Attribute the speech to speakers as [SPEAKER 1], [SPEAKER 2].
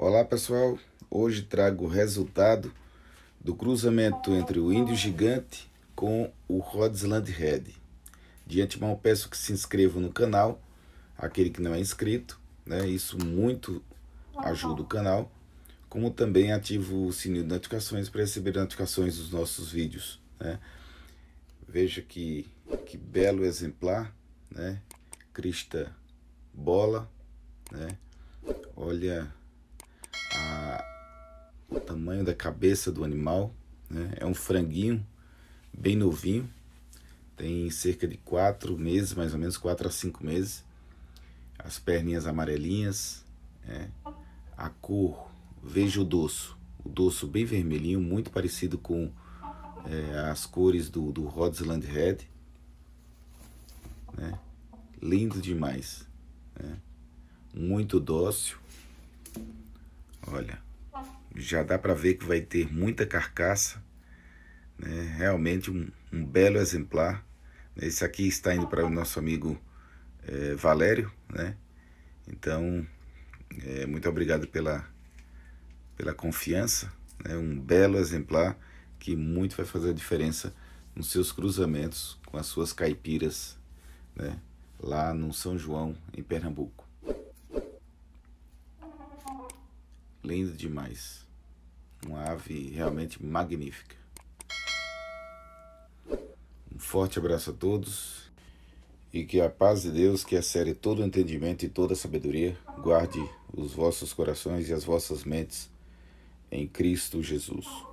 [SPEAKER 1] Olá pessoal, hoje trago o resultado do cruzamento entre o índio gigante com o Rodsland Red. De antemão peço que se inscreva no canal, aquele que não é inscrito, né? isso muito ajuda o canal, como também ativo o sininho de notificações para receber notificações dos nossos vídeos. Né? Veja que, que belo exemplar, né? crista bola, né? olha o tamanho da cabeça do animal. Né? É um franguinho bem novinho, tem cerca de 4 meses, mais ou menos 4 a 5 meses. As perninhas amarelinhas, né? a cor, veja o dorso, o dorso bem vermelhinho, muito parecido com é, as cores do, do Red. Né? Lindo demais, né? muito dócil. Olha já dá para ver que vai ter muita carcaça. Né? Realmente um, um belo exemplar. Né? Esse aqui está indo para o nosso amigo é, Valério, né? Então, é, muito obrigado pela, pela confiança. Né? Um belo exemplar que muito vai fazer a diferença nos seus cruzamentos com as suas caipiras, né? Lá no São João, em Pernambuco. Lindo demais. Uma ave realmente magnífica. Um forte abraço a todos e que a paz de Deus, que excede todo entendimento e toda sabedoria, guarde os vossos corações e as vossas mentes em Cristo Jesus.